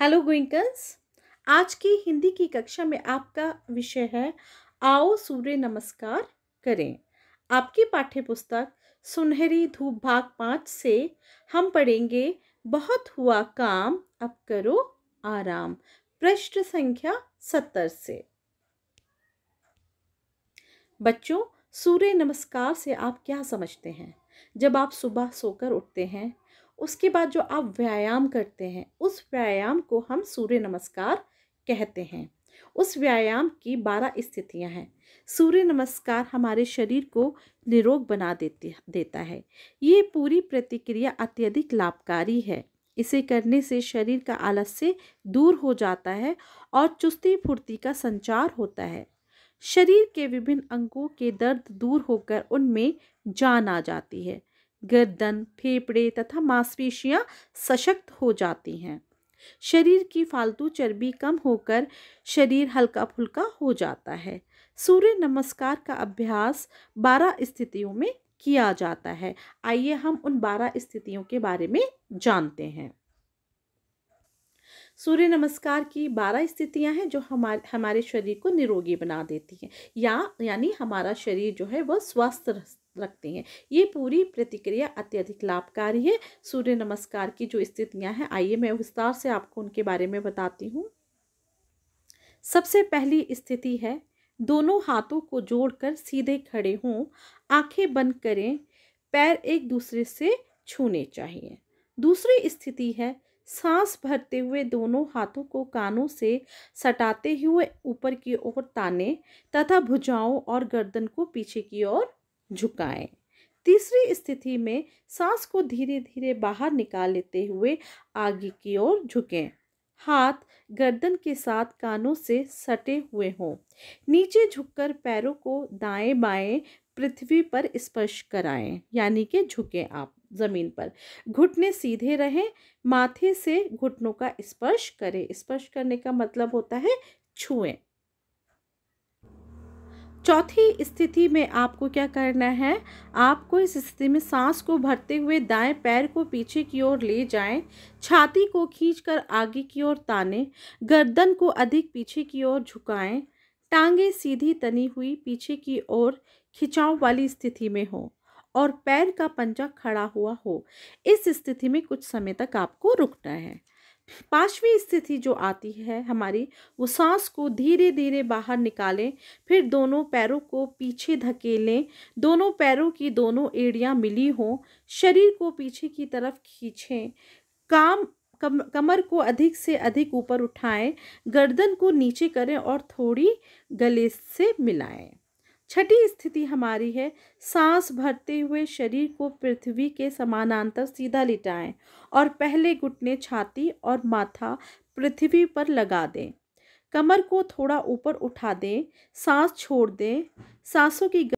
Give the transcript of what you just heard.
hello ग्विंकल्स आज की हिंदी की कक्षा में आपका विषय है आओ सूर्य नमस्कार करें आपकी पाठ्य पुस्तक सुनहरी धूप भाग पाँच से हम पढ़ेंगे बहुत हुआ काम अब करो आराम पृष्ठ संख्या सत्तर से बच्चों सूर्य नमस्कार से आप क्या समझते हैं जब आप सुबह सोकर उठते हैं उसके बाद जो आप व्यायाम करते हैं उस व्यायाम को हम सूर्य नमस्कार कहते हैं उस व्यायाम की बारह स्थितियां हैं सूर्य नमस्कार हमारे शरीर को निरोग बना देती देता है ये पूरी प्रतिक्रिया अत्यधिक लाभकारी है इसे करने से शरीर का आलस्य दूर हो जाता है और चुस्ती फुर्ती का संचार होता है शरीर के विभिन्न अंगों के दर्द दूर होकर उनमें जान आ जाती है गर्दन फेफड़े तथा मांसपेशियां सशक्त हो जाती हैं शरीर की फालतू चर्बी कम होकर शरीर हल्का फुल्का हो जाता है सूर्य नमस्कार का अभ्यास बारह स्थितियों में किया जाता है आइए हम उन बारह स्थितियों के बारे में जानते हैं सूर्य नमस्कार की बारह स्थितियां हैं जो हमारे हमारे शरीर को निरोगी बना देती हैं या यानी हमारा शरीर जो है वह स्वस्थ रखती हैं ये पूरी प्रतिक्रिया अत्यधिक लाभकारी है सूर्य नमस्कार की जो स्थितियां हैं आइए मैं विस्तार से आपको उनके बारे में बताती हूँ सबसे पहली स्थिति है दोनों हाथों को जोड़कर सीधे खड़े हों आंखें बंद करें पैर एक दूसरे से छूने चाहिए दूसरी स्थिति है सांस भरते हुए दोनों हाथों को कानों से सटाते हुए ऊपर की ओर ताने तथा भुजाओं और गर्दन को पीछे की ओर झुकाएं तीसरी स्थिति में सांस को धीरे धीरे बाहर निकाल लेते हुए आगे की ओर झुकें हाथ गर्दन के साथ कानों से सटे हुए हों नीचे झुककर पैरों को दाएं बाएं पृथ्वी पर स्पर्श कराएं यानी कि झुकें आप ज़मीन पर घुटने सीधे रहें माथे से घुटनों का स्पर्श करें स्पर्श करने का मतलब होता है छुएं चौथी स्थिति में आपको क्या करना है आपको इस स्थिति में सांस को भरते हुए दाएं पैर को पीछे की ओर ले जाएं, छाती को खींचकर आगे की ओर ताने गर्दन को अधिक पीछे की ओर झुकाएं, टांगे सीधी तनी हुई पीछे की ओर खिंचाव वाली स्थिति में हो और पैर का पंजा खड़ा हुआ हो इस स्थिति में कुछ समय तक आपको रुकना है पांचवी स्थिति जो आती है हमारी वो सांस को धीरे धीरे बाहर निकालें फिर दोनों पैरों को पीछे धकेलें दोनों पैरों की दोनों एड़ियाँ मिली हों शरीर को पीछे की तरफ खींचें काम कम, कमर को अधिक से अधिक ऊपर उठाएं गर्दन को नीचे करें और थोड़ी गले से मिलाएं छठी स्थिति हमारी है सांस भरते हुए शरीर को पृथ्वी के समानांतर सीधा लिटाएं और पहले घुटने छाती और माथा पृथ्वी पर लगा दें कमर को थोड़ा ऊपर उठा दें सांस छोड़ दें सांसों की